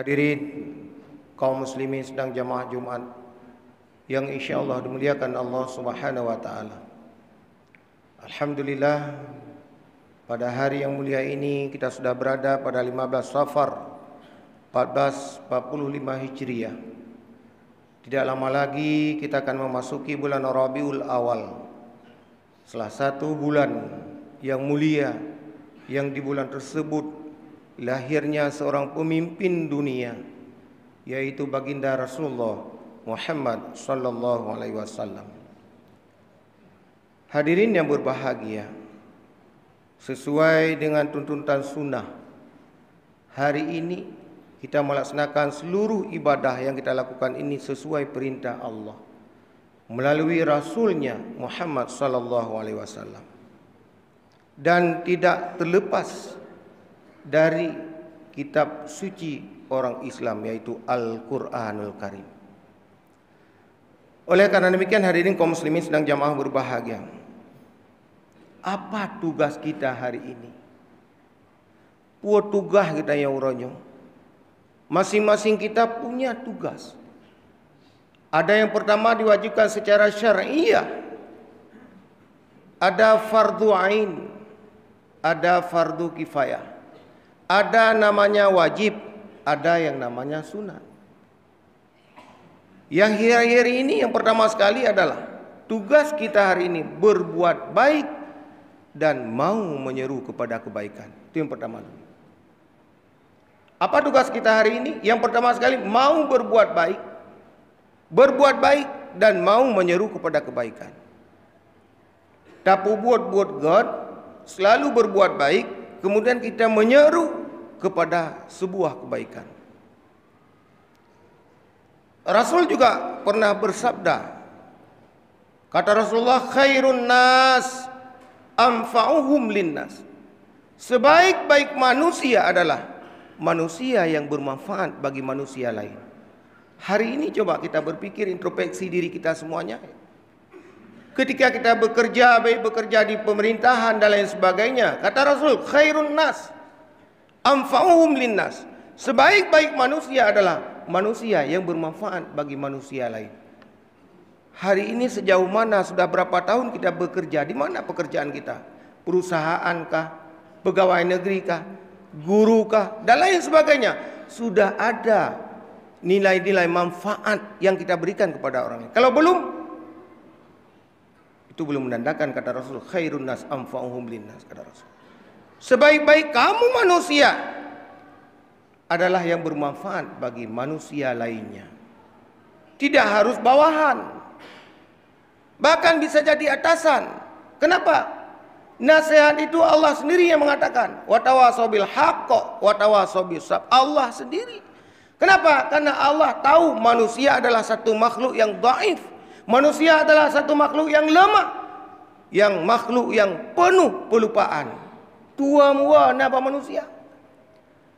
Hadirin kaum muslimin sedang jamaah Jumat yang insya Allah dimuliakan Allah Subhanahu wa taala. Alhamdulillah pada hari yang mulia ini kita sudah berada pada 15 Safar 1445 Hijriah. Tidak lama lagi kita akan memasuki bulan Rabiul Awal. Salah satu bulan yang mulia yang di bulan tersebut lahirnya seorang pemimpin dunia yaitu baginda Rasulullah Muhammad sallallahu alaihi wasallam. Hadirin yang berbahagia, sesuai dengan tuntutan sunnah, hari ini kita melaksanakan seluruh ibadah yang kita lakukan ini sesuai perintah Allah melalui rasulnya Muhammad sallallahu alaihi wasallam dan tidak terlepas dari kitab suci orang Islam yaitu Al-Qur'anul Karim. Oleh karena demikian hari ini kaum muslimin sedang jamaah berbahagia. Apa tugas kita hari ini? Pua tugas kita yang uronyo. Masing-masing kita punya tugas. Ada yang pertama diwajibkan secara syariah. Ada fardu ain, ada fardu kifayah. Ada namanya wajib, ada yang namanya sunat. Yang akhir-akhir ini yang pertama sekali adalah tugas kita hari ini berbuat baik dan mau menyeru kepada kebaikan. Itu yang pertama Apa tugas kita hari ini? Yang pertama sekali mau berbuat baik, berbuat baik dan mau menyeru kepada kebaikan. Tapi buat buat God selalu berbuat baik, kemudian kita menyeru kepada sebuah kebaikan. Rasul juga pernah bersabda, kata Rasulullah, khairun nas amfa'uhum linnas. Sebaik-baik manusia adalah manusia yang bermanfaat bagi manusia lain. Hari ini coba kita berpikir introspeksi diri kita semuanya. Ketika kita bekerja, baik bekerja di pemerintahan dan lain sebagainya. Kata Rasul, khairun nas. Anfa'uhum linnas. Sebaik-baik manusia adalah manusia yang bermanfaat bagi manusia lain. Hari ini sejauh mana sudah berapa tahun kita bekerja? Di mana pekerjaan kita? Perusahaan Pegawai negeri kah? Guru kah? Dan lain sebagainya. Sudah ada nilai-nilai manfaat yang kita berikan kepada orang lain. Kalau belum itu belum menandakan kata Rasul khairun nas anfa'uhum linnas kata Rasul. Sebaik-baik kamu manusia adalah yang bermanfaat bagi manusia lainnya. Tidak harus bawahan. Bahkan bisa jadi atasan. Kenapa? Nasihat itu Allah sendiri yang mengatakan. Watawasobil haqqo, watawasobil sab. Allah sendiri. Kenapa? Karena Allah tahu manusia adalah satu makhluk yang daif. Manusia adalah satu makhluk yang lemah. Yang makhluk yang penuh pelupaan. Tua mua napa manusia.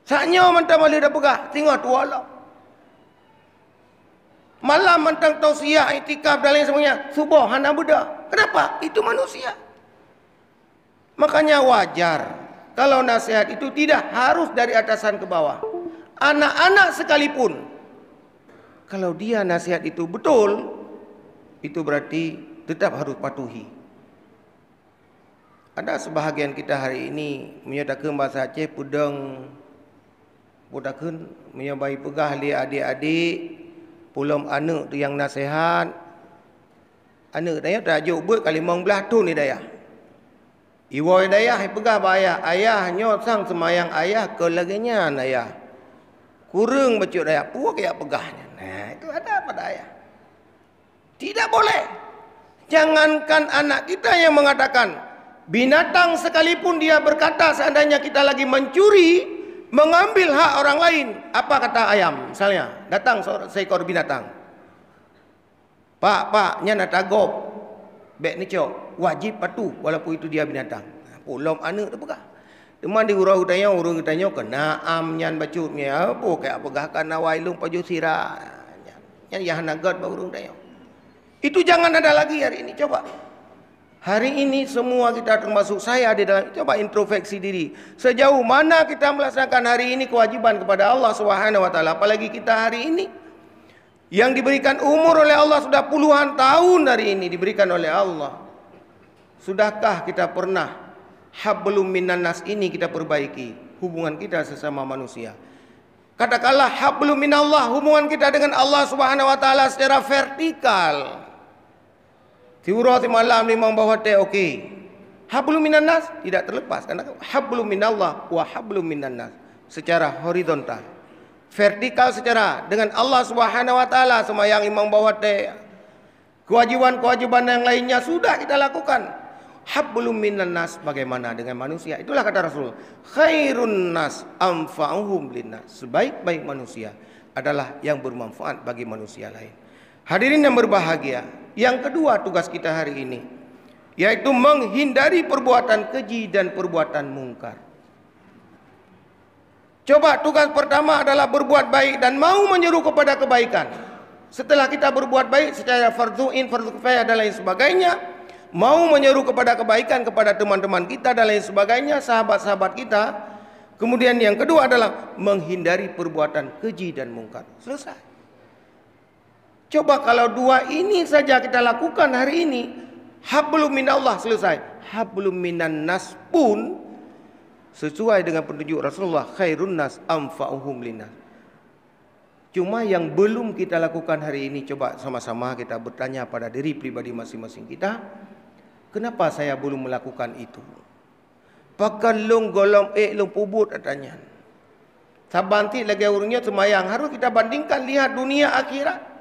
Saknya mentang boleh dah pegah. Tinggal tua lah. Malam mentang tausiah, itikaf dan lain sebagainya. Subuh hana muda. Kenapa? Itu manusia. Makanya wajar kalau nasihat itu tidak harus dari atasan ke bawah. Anak-anak sekalipun kalau dia nasihat itu betul, itu berarti tetap harus patuhi. Ada sebahagian kita hari ini menyatakan bahasa Aceh pudeng budakun menyabai pegah li adik-adik pulom anak tu yang nasihat anak daya tajuk buat kali 15 tu ni daya iwo daya hai pegah baya ayah nyo sang semayang ayah ke laginya naya kurung baca daya puak ya pegahnya nah itu ada pada ayah tidak boleh jangankan anak kita yang mengatakan Binatang sekalipun dia berkata seandainya kita lagi mencuri Mengambil hak orang lain Apa kata ayam misalnya Datang seekor binatang Pak, pak, ni nak tagop Bek ni cok Wajib patuh walaupun itu dia binatang ha, Pulau mana tu pekah Teman di urah utanya, urah utanya Kena am nyan bacut ni ha, Apa, kaya pegah kena wailung paju sirah Yang nak gad bau Itu jangan ada lagi hari ini, coba Hari ini semua kita termasuk saya di dalam coba introspeksi diri. Sejauh mana kita melaksanakan hari ini kewajiban kepada Allah Subhanahu wa taala, apalagi kita hari ini yang diberikan umur oleh Allah sudah puluhan tahun hari ini diberikan oleh Allah. Sudahkah kita pernah hablum minan nas ini kita perbaiki hubungan kita sesama manusia? Katakanlah hablum minallah hubungan kita dengan Allah Subhanahu wa taala secara vertikal. Tiura malam limang bawah teh okey. Hablum minan nas tidak terlepas karena hablum minallah wa hablum minan nas secara horizontal. Vertikal secara dengan Allah Subhanahu wa taala sama yang imam bawah teh. Kewajiban-kewajiban yang lainnya sudah kita lakukan. Hablum minan nas bagaimana dengan manusia? Itulah kata Rasul. Khairun nas amfa'uhum linnas. Sebaik-baik manusia adalah yang bermanfaat bagi manusia lain. Hadirin yang berbahagia, yang kedua tugas kita hari ini yaitu menghindari perbuatan keji dan perbuatan mungkar. Coba tugas pertama adalah berbuat baik dan mau menyeru kepada kebaikan. Setelah kita berbuat baik secara farduin, fardu kifayah dan lain sebagainya, mau menyeru kepada kebaikan kepada teman-teman kita dan lain sebagainya, sahabat-sahabat kita. Kemudian yang kedua adalah menghindari perbuatan keji dan mungkar. Selesai. Coba kalau dua ini saja kita lakukan hari ini, hablum minallah selesai. Hablum minan nas pun sesuai dengan petunjuk Rasulullah khairun nas amfa'uhum linas. Cuma yang belum kita lakukan hari ini coba sama-sama kita bertanya pada diri pribadi masing-masing kita, kenapa saya belum melakukan itu? Pakan lung e eh lung pubut katanya. Sabanti lagi urungnya semayang. Harus kita bandingkan lihat dunia akhirat.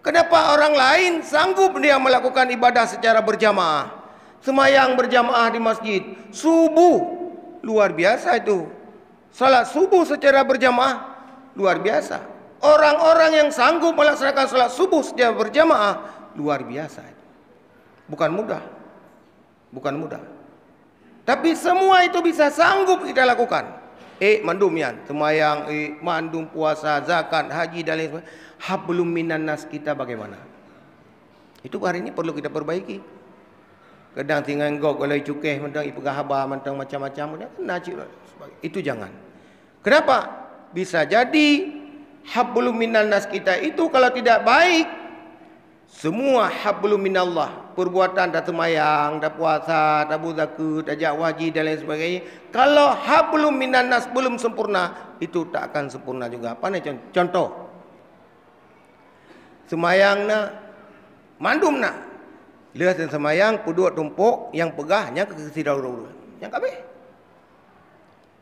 Kenapa orang lain sanggup dia melakukan ibadah secara berjamaah? Semayang berjamaah di masjid, subuh luar biasa itu. Salat subuh secara berjamaah luar biasa. Orang-orang yang sanggup melaksanakan salat subuh secara berjamaah luar biasa Bukan mudah. Bukan mudah. Tapi semua itu bisa sanggup kita lakukan. Eh mandumian, semayang, eh mandum puasa, zakat, haji dan lain sebagainya hablum nas kita bagaimana? Itu hari ini perlu kita perbaiki. Kadang tinggal gok kalau cukai mentang ipu gahabah mentang macam-macam dia kena kan Itu jangan. Kenapa? Bisa jadi hablum nas kita itu kalau tidak baik semua hablum minallah perbuatan dah temayang, dah puasa, dah buzaku, dah jak waji dan lain sebagainya. Kalau hablum nas belum sempurna, itu tak akan sempurna juga. Apa ni contoh? semayang na mandum na lihat yang semayang kedua tumpuk yang pegah yang ke kesi yang kabeh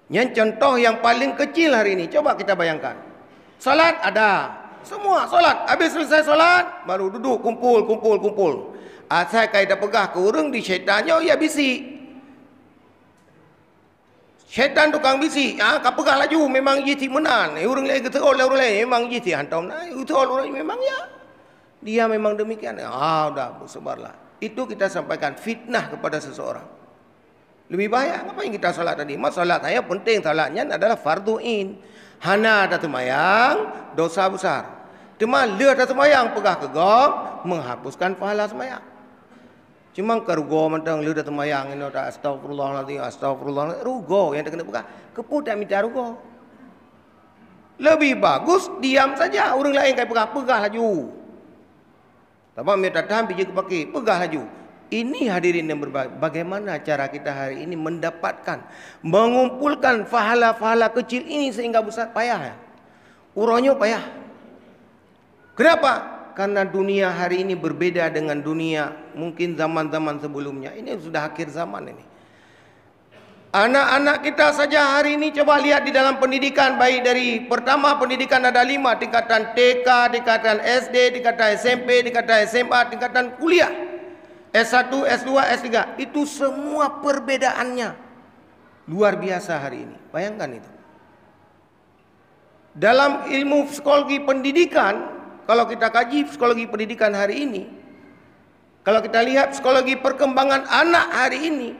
yang contoh yang paling kecil hari ini coba kita bayangkan salat ada semua salat habis selesai salat baru duduk kumpul kumpul kumpul asal kaya pegah ke orang di syaitannya ya bisi Syaitan tukang bisi, ah, kau pegah laju, memang jiti menan. Orang lain ketua, orang lain memang jiti hantam. Nah, ketua orang memang ya. Yeah. Dia memang demikian. Ah, sudah sebarlah. Itu kita sampaikan fitnah kepada seseorang. Lebih bahaya apa yang kita salat tadi? Mas salat saya penting salatnya adalah fardu in. Hana datu mayang dosa besar. Cuma lihat datu mayang pegah kegok menghapuskan pahala semayang. Cuma kerugo mentang lihat datu mayang ini ada astagfirullah nanti astagfirullah rugo yang terkena pegah. Keput tak minta rugo. Lebih bagus diam saja orang lain kayak pegah pegah aja. Tamam minta tampi juga pakai pegah laju. Ini hadirin yang berbahagia. Bagaimana cara kita hari ini mendapatkan, mengumpulkan fahala-fahala kecil ini sehingga besar payah ya. Uronyo payah. Kenapa? Karena dunia hari ini berbeda dengan dunia mungkin zaman-zaman sebelumnya. Ini sudah akhir zaman ini. Anak-anak kita saja hari ini coba lihat di dalam pendidikan baik dari pertama pendidikan ada lima tingkatan TK, tingkatan SD, tingkatan SMP, tingkatan SMA, tingkatan kuliah. S1, S2, S3 itu semua perbedaannya luar biasa hari ini. Bayangkan itu. Dalam ilmu psikologi pendidikan, kalau kita kaji psikologi pendidikan hari ini, kalau kita lihat psikologi perkembangan anak hari ini,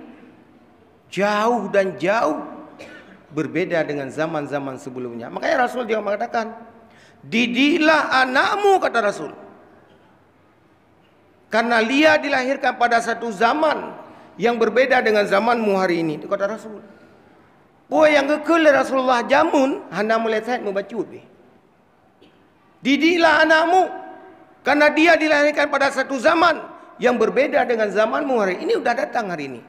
jauh dan jauh berbeda dengan zaman-zaman sebelumnya. Makanya Rasul dia mengatakan, didilah anakmu kata Rasul. Karena dia dilahirkan pada satu zaman yang berbeda dengan zamanmu hari ini. Itu kata Rasul. Puan yang kekal Rasulullah jamun, hana mulai sehat membacut. Didilah anakmu. Karena dia dilahirkan pada satu zaman yang berbeda dengan zamanmu hari ini. Ini sudah datang hari ini.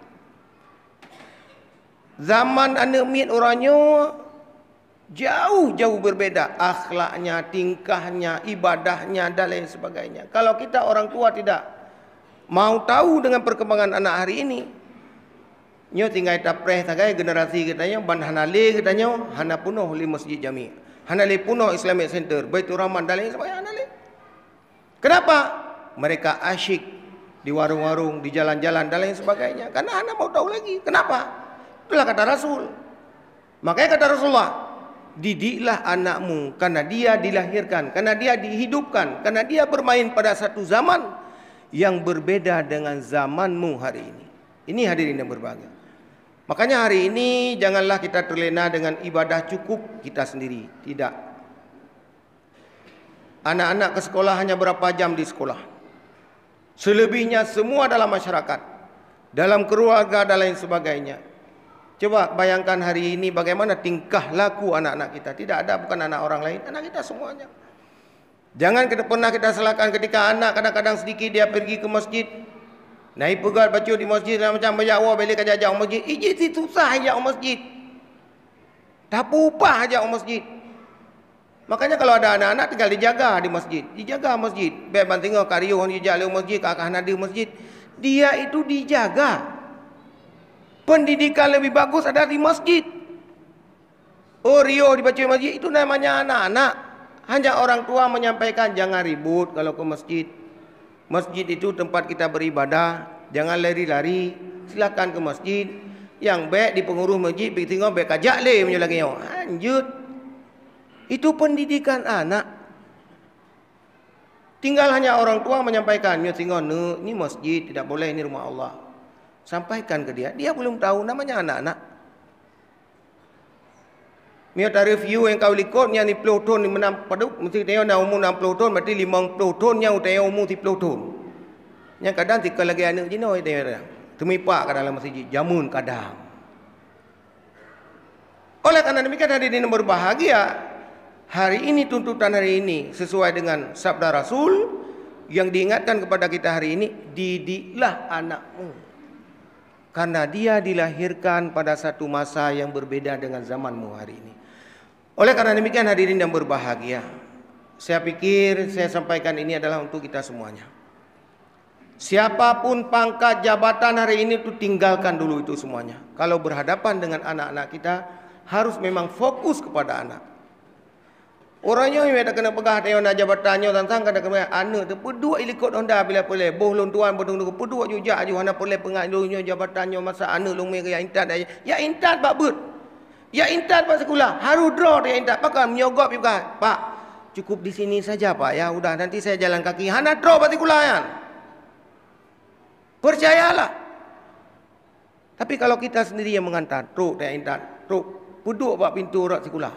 Zaman anak mit orangnya jauh-jauh berbeda akhlaknya, tingkahnya, ibadahnya dan lain sebagainya. Kalau kita orang tua tidak mau tahu dengan perkembangan anak hari ini, nyo tinggal tapreh tagai generasi kita katanya ban hanali katanya hana punoh li masjid jami. Hanali punoh Islamic Center, Baitur Rahman dan lain sebagainya hanali. Kenapa? Mereka asyik di warung-warung, di jalan-jalan dan lain sebagainya. Karena anak mau tahu lagi. Kenapa? Itulah kata Rasul. Makanya kata Rasulullah, didiklah anakmu karena dia dilahirkan, karena dia dihidupkan, karena dia bermain pada satu zaman yang berbeda dengan zamanmu hari ini. Ini hadirin yang berbahagia. Makanya hari ini janganlah kita terlena dengan ibadah cukup kita sendiri. Tidak. Anak-anak ke sekolah hanya berapa jam di sekolah. Selebihnya semua dalam masyarakat. Dalam keluarga dan lain sebagainya. Cuba bayangkan hari ini bagaimana tingkah laku anak-anak kita. Tidak ada bukan anak orang lain, anak kita semuanya. Jangan kita pernah kita salahkan ketika anak kadang-kadang sedikit dia pergi ke masjid. Naik pegat baca di masjid dan macam banyak orang balik kajak jauh masjid. Ijit si susah ajak masjid. Tak pupah ajak masjid. Makanya kalau ada anak-anak tinggal dijaga di masjid. Dijaga masjid. Biar banting kariu orang dijaga masjid. Kakak anak di masjid. Dia itu dijaga. Dijaga pendidikan lebih bagus ada di masjid. Oh Rio dibaca di masjid itu namanya anak-anak. Hanya orang tua menyampaikan jangan ribut kalau ke masjid. Masjid itu tempat kita beribadah. Jangan lari-lari. Silakan ke masjid. Yang baik di pengurus masjid pergi tengok baik kajak le menyelagi oh, Lanjut. Itu pendidikan anak. Tinggal hanya orang tua menyampaikan, "Nyo tengok ni masjid tidak boleh ini rumah Allah." Sampaikan ke dia. Dia belum tahu namanya anak-anak. Mereka tarif you yang kau likut yang 10 tahun ni menang padu mesti tengok nak umur 60 tahun mesti 50 tahun yang utai umur 10 tahun. Yang kadang tika lagi anak jino itu dia. Temipak kadang dalam masjid jamun kadang. Oleh karena demikian hari ini berbahagia. Hari ini tuntutan hari ini sesuai dengan sabda Rasul yang diingatkan kepada kita hari ini didiklah anakmu. -anak. karena dia dilahirkan pada satu masa yang berbeda dengan zamanmu hari ini. Oleh karena demikian hadirin yang berbahagia, saya pikir saya sampaikan ini adalah untuk kita semuanya. Siapapun pangkat jabatan hari ini itu tinggalkan dulu itu semuanya. Kalau berhadapan dengan anak-anak kita harus memang fokus kepada anak. Orang yang ada kena pegah tengok nak jabatan yang sangka nak kena anak tu pedua ilikot honda bila boleh. Boh lon tuan bodong dulu pedua juga aju hana boleh pengak jabatan yang masa anak lu mai ke yang intan aja. Ya intan pak bud, Ya intan pak sekolah. Haru draw dia intan. Pakai menyogok juga. Pak cukup di sini saja pak ya. Udah nanti saya jalan kaki. Hana draw pak sekolah ya. Percayalah. Tapi kalau kita sendiri yang mengantar, truk dia intan, truk, puduk pak pintu orang sekolah.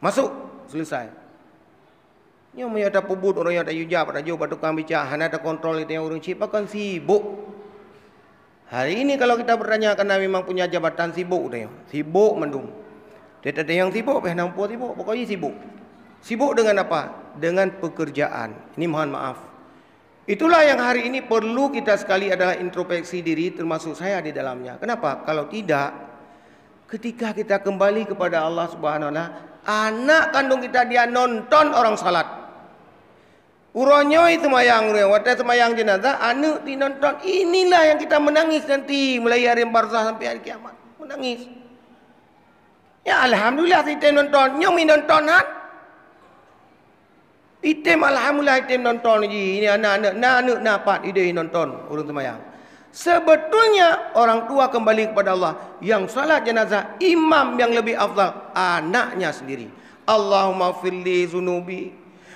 Masuk, selesai. Yang punya ya ada orangnya orang yang ada yujab, ada jubah, tukang bicara, ada kontrol itu yang urung orang ciptakan sibuk. Hari ini kalau kita bertanya karena memang punya jabatan sibuk dia. Sibuk mendung. Dia ada yang sibuk, peh nampu sibuk, pokoknya sibuk. Sibuk dengan apa? Dengan pekerjaan. Ini mohon maaf. Itulah yang hari ini perlu kita sekali adalah introspeksi diri termasuk saya di dalamnya. Kenapa? Kalau tidak, ketika kita kembali kepada Allah Subhanahu wa taala anak kandung kita dia nonton orang salat. Uronyo itu mayang, wate itu mayang jenazah, anu di nonton. Inilah yang kita menangis nanti mulai hari barzah sampai hari kiamat. Menangis. Ya alhamdulillah kita nonton, nyong min nonton kan? Itim alhamdulillah itim nonton ji. Ini anak-anak, nak anak dapat ide nonton urung semayang. Sebetulnya orang tua kembali kepada Allah. Yang salat jenazah imam yang lebih afdal anaknya sendiri. Allahumma firli zunubi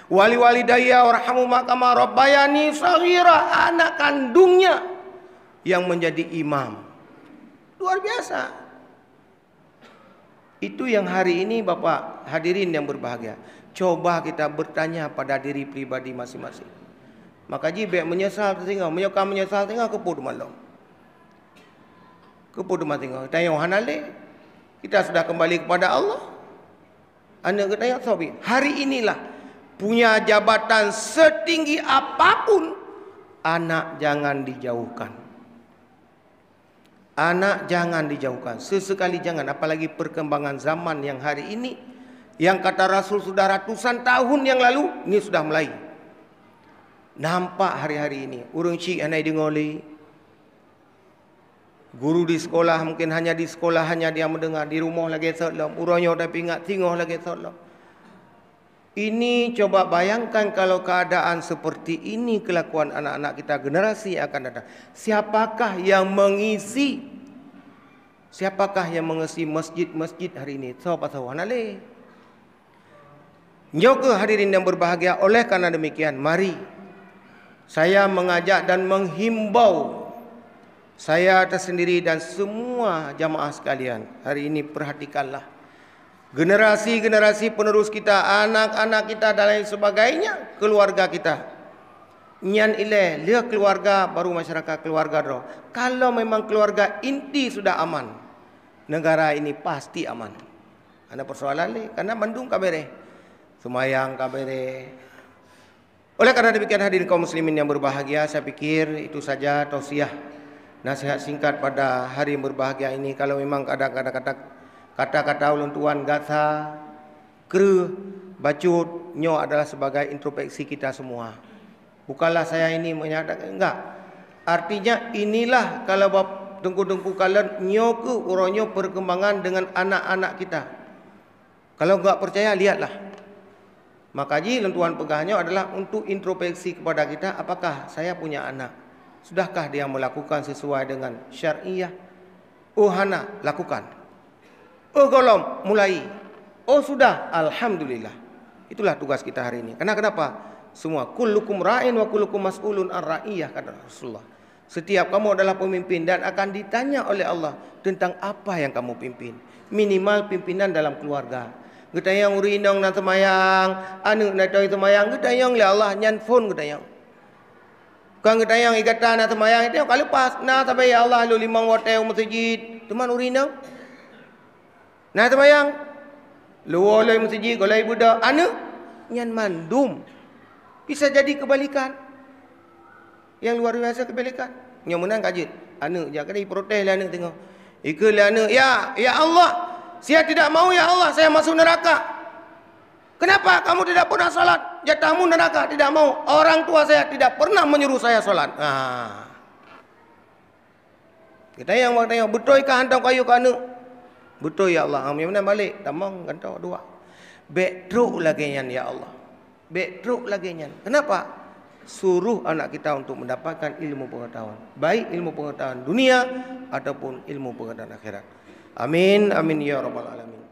wali daya warhamhuma kama rabbayani saghira anak kandungnya yang menjadi imam. Luar biasa. Itu yang hari ini Bapak hadirin yang berbahagia. Coba kita bertanya pada diri pribadi masing-masing. Maka jibek menyesal tertinggal, menyokam menyesal tertinggal kepud malam. Kepud malam tinggal. Dan yang hanale, kita sudah kembali kepada Allah. Anda kata yang sobi. Hari inilah punya jabatan setinggi apapun, anak jangan dijauhkan. Anak jangan dijauhkan, sesekali jangan, apalagi perkembangan zaman yang hari ini, yang kata Rasul sudah ratusan tahun yang lalu, ini sudah mulai Nampak hari-hari ini Urung cik yang dengar Guru di sekolah mungkin hanya di sekolah hanya dia mendengar di rumah lagi salam. Urangnya dah pingat tengah lagi salam. Ini coba bayangkan kalau keadaan seperti ini kelakuan anak-anak kita generasi akan datang. Siapakah yang mengisi? Siapakah yang mengisi masjid-masjid hari ini? Siapa tahu anak le? hadirin yang berbahagia oleh karena demikian mari saya mengajak dan menghimbau saya tersendiri dan semua jamaah sekalian. Hari ini perhatikanlah generasi-generasi penerus kita, anak-anak kita dan lain sebagainya, keluarga kita. Nyan ile, lihat keluarga baru masyarakat keluarga doh. Kalau memang keluarga inti sudah aman, negara ini pasti aman. Ada persoalan ni, karena Bandung kabere, Sumayang kabere, oleh karena demikian hadirin kaum muslimin yang berbahagia, saya pikir itu saja tausiah nasihat singkat pada hari yang berbahagia ini. Kalau memang ada kata kata kata-kata ulun tuan gatha kru bacut nyo adalah sebagai introspeksi kita semua. Bukalah saya ini menyatakan enggak. Artinya inilah kalau bap, tengku-tengku kalian nyoku uronyo perkembangan dengan anak-anak kita. Kalau enggak percaya lihatlah. Makanya lentuan pegangannya adalah untuk introspeksi kepada kita apakah saya punya anak. Sudahkah dia melakukan sesuai dengan syariah? Oh hana, lakukan. Oh golom, mulai. Oh sudah, alhamdulillah. Itulah tugas kita hari ini. Karena kenapa? Semua kullukum ra'in wa kullukum mas'ulun ar ra'iyah kata Rasulullah. Setiap kamu adalah pemimpin dan akan ditanya oleh Allah tentang apa yang kamu pimpin. Minimal pimpinan dalam keluarga yang urinong nanti mayang, Anu nanti itu mayang temayang lah yang le Allah nyan fon gedayang Kang yang ikatan nanti mayang Itu kalau pas nanti sampai ya Allah Lu lima wateo masjid Teman urinong nanti temayang Lu oleh masjid oleh buddha Anu nyan mandum Bisa jadi kebalikan Yang luar biasa kebalikan Nyamunan kajit Anu jangan kena protes lah anu tengok ikut lah anu Ya, Ya Allah Saya tidak mau ya Allah, saya masuk neraka. Kenapa kamu tidak pernah sholat? Jatahmu neraka tidak mau. Orang tua saya tidak pernah menyuruh saya sholat. Nah. Kita yang bertanya, betul ke hantam kayu kanu? Betul ya Allah. Amin balik, balik. Tamang tahu dua. Betruk lagi nyan ya Allah. Betruk lagi nyan. Kenapa? Suruh anak kita untuk mendapatkan ilmu pengetahuan. Baik ilmu pengetahuan dunia ataupun ilmu pengetahuan akhirat. Amin, amin ya rabbal alamin.